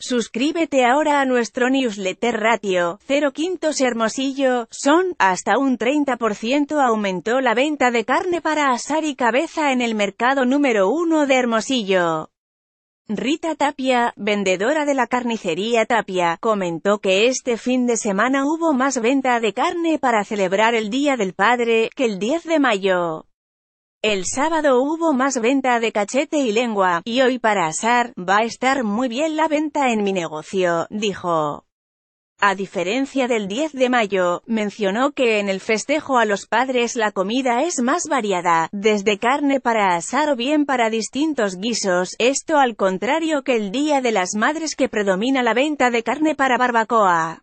Suscríbete ahora a nuestro newsletter ratio, 0 quintos Hermosillo, son, hasta un 30% aumentó la venta de carne para asar y cabeza en el mercado número 1 de Hermosillo. Rita Tapia, vendedora de la carnicería Tapia, comentó que este fin de semana hubo más venta de carne para celebrar el Día del Padre que el 10 de mayo. El sábado hubo más venta de cachete y lengua, y hoy para asar, va a estar muy bien la venta en mi negocio, dijo. A diferencia del 10 de mayo, mencionó que en el festejo a los padres la comida es más variada, desde carne para asar o bien para distintos guisos, esto al contrario que el Día de las Madres que predomina la venta de carne para barbacoa